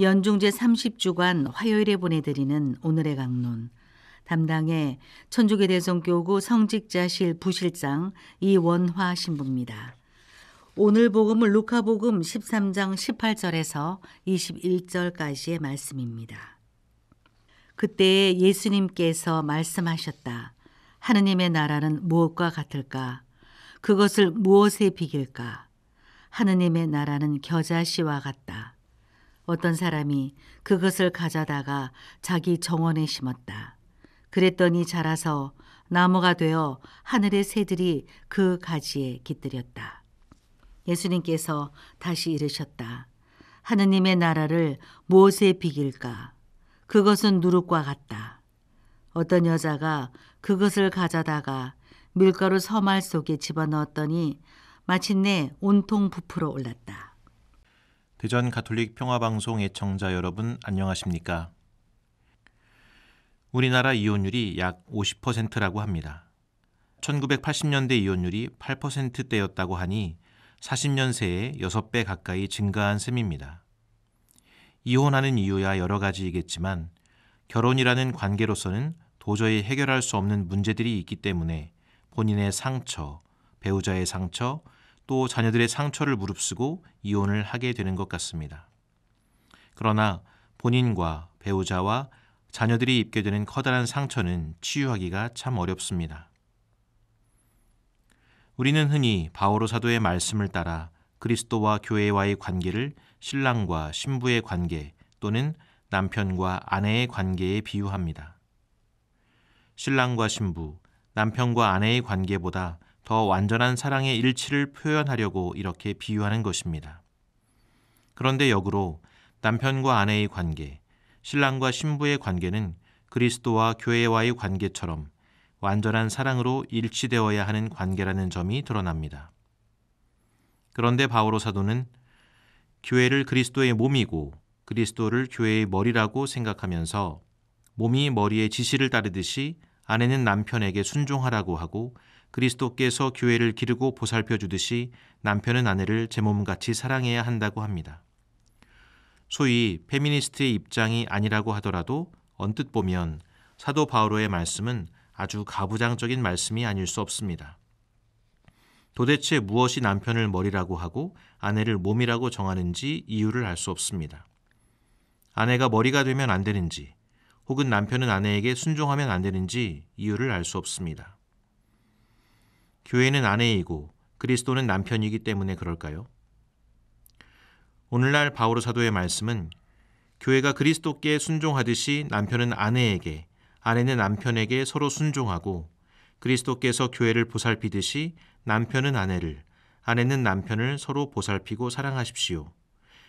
연중제 30주간 화요일에 보내드리는 오늘의 강론 담당의 천주교 대성교구 성직자실 부실장 이원화 신부입니다. 오늘 복음은 루카복음 13장 18절에서 21절까지의 말씀입니다. 그때 예수님께서 말씀하셨다. 하느님의 나라는 무엇과 같을까? 그것을 무엇에 비길까? 하느님의 나라는 겨자씨와 같다. 어떤 사람이 그것을 가져다가 자기 정원에 심었다. 그랬더니 자라서 나무가 되어 하늘의 새들이 그 가지에 깃들였다. 예수님께서 다시 이르셨다. 하느님의 나라를 무엇에 비길까? 그것은 누룩과 같다. 어떤 여자가 그것을 가져다가 밀가루 서말 속에 집어넣었더니 마침내 온통 부풀어 올랐다. 대전 가톨릭 평화방송 애청자 여러분 안녕하십니까? 우리나라 이혼율이 약 50%라고 합니다. 1980년대 이혼율이 8%대였다고 하니 40년 새에 6배 가까이 증가한 셈입니다. 이혼하는 이유야 여러 가지이겠지만 결혼이라는 관계로서는 도저히 해결할 수 없는 문제들이 있기 때문에 본인의 상처, 배우자의 상처, 또 자녀들의 상처를 무릅쓰고 이혼을 하게 되는 것 같습니다. 그러나 본인과 배우자와 자녀들이 입게 되는 커다란 상처는 치유하기가 참 어렵습니다. 우리는 흔히 바오로 사도의 말씀을 따라 그리스도와 교회와의 관계를 신랑과 신부의 관계 또는 남편과 아내의 관계에 비유합니다. 신랑과 신부, 남편과 아내의 관계보다 더 완전한 사랑의 일치를 표현하려고 이렇게 비유하는 것입니다. 그런데 역으로 남편과 아내의 관계, 신랑과 신부의 관계는 그리스도와 교회와의 관계처럼 완전한 사랑으로 일치되어야 하는 관계라는 점이 드러납니다. 그런데 바오로 사도는 교회를 그리스도의 몸이고 그리스도를 교회의 머리라고 생각하면서 몸이 머리의 지시를 따르듯이 아내는 남편에게 순종하라고 하고 그리스도께서 교회를 기르고 보살펴 주듯이 남편은 아내를 제 몸같이 사랑해야 한다고 합니다. 소위 페미니스트의 입장이 아니라고 하더라도 언뜻 보면 사도 바오로의 말씀은 아주 가부장적인 말씀이 아닐 수 없습니다. 도대체 무엇이 남편을 머리라고 하고 아내를 몸이라고 정하는지 이유를 알 수 없습니다. 아내가 머리가 되면 안 되는지 혹은 남편은 아내에게 순종하면 안 되는지 이유를 알 수 없습니다. 교회는 아내이고 그리스도는 남편이기 때문에 그럴까요? 오늘날 바오로 사도의 말씀은 교회가 그리스도께 순종하듯이 남편은 아내에게, 아내는 남편에게 서로 순종하고 그리스도께서 교회를 보살피듯이 남편은 아내를, 아내는 남편을 서로 보살피고 사랑하십시오.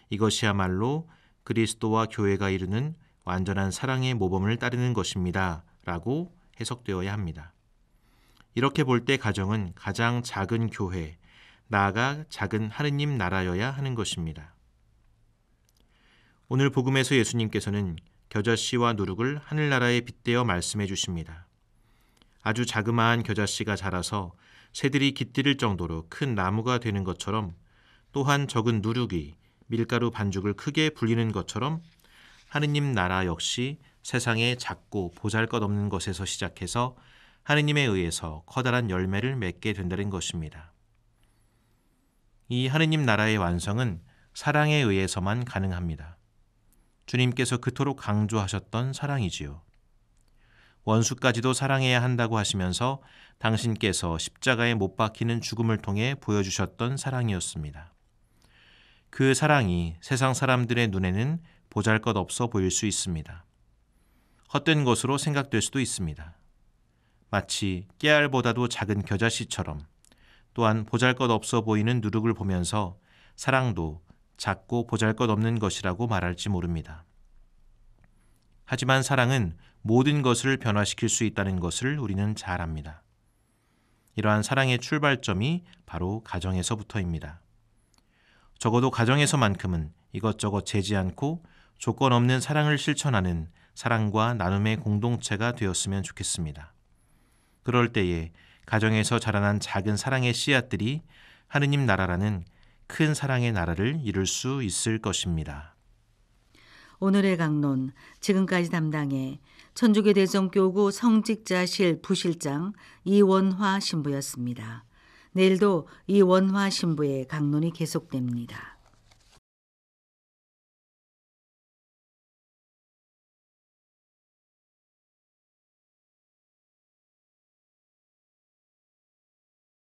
이것이야말로 그리스도와 교회가 이루는 완전한 사랑의 모범을 따르는 것입니다. 라고 해석되어야 합니다. 이렇게 볼 때 가정은 가장 작은 교회, 나아가 작은 하느님 나라여야 하는 것입니다. 오늘 복음에서 예수님께서는 겨자씨와 누룩을 하늘나라에 빗대어 말씀해 주십니다. 아주 자그마한 겨자씨가 자라서 새들이 깃들일 정도로 큰 나무가 되는 것처럼 또한 적은 누룩이 밀가루 반죽을 크게 불리는 것처럼 하느님 나라 역시 세상에 작고 보잘것없는 것에서 시작해서 하느님에 의해서 커다란 열매를 맺게 된다는 것입니다. 이 하느님 나라의 완성은 사랑에 의해서만 가능합니다. 주님께서 그토록 강조하셨던 사랑이지요. 원수까지도 사랑해야 한다고 하시면서 당신께서 십자가에 못 박히는 죽음을 통해 보여주셨던 사랑이었습니다. 그 사랑이 세상 사람들의 눈에는 보잘 것 없어 보일 수 있습니다. 헛된 것으로 생각될 수도 있습니다. 마치 깨알보다도 작은 겨자씨처럼 또한 보잘것없어 보이는 누룩을 보면서 사랑도 작고 보잘것없는 것이라고 말할지 모릅니다. 하지만 사랑은 모든 것을 변화시킬 수 있다는 것을 우리는 잘 압니다. 이러한 사랑의 출발점이 바로 가정에서부터입니다. 적어도 가정에서만큼은 이것저것 재지 않고 조건 없는 사랑을 실천하는 사랑과 나눔의 공동체가 되었으면 좋겠습니다. 그럴 때에 가정에서 자라난 작은 사랑의 씨앗들이 하느님 나라라는 큰 사랑의 나라를 이룰 수 있을 것입니다. 오늘의 강론 지금까지 담당해 천주교 대성교구 성직자실 부실장 이원화 신부였습니다. 내일도 이원화 신부의 강론이 계속됩니다.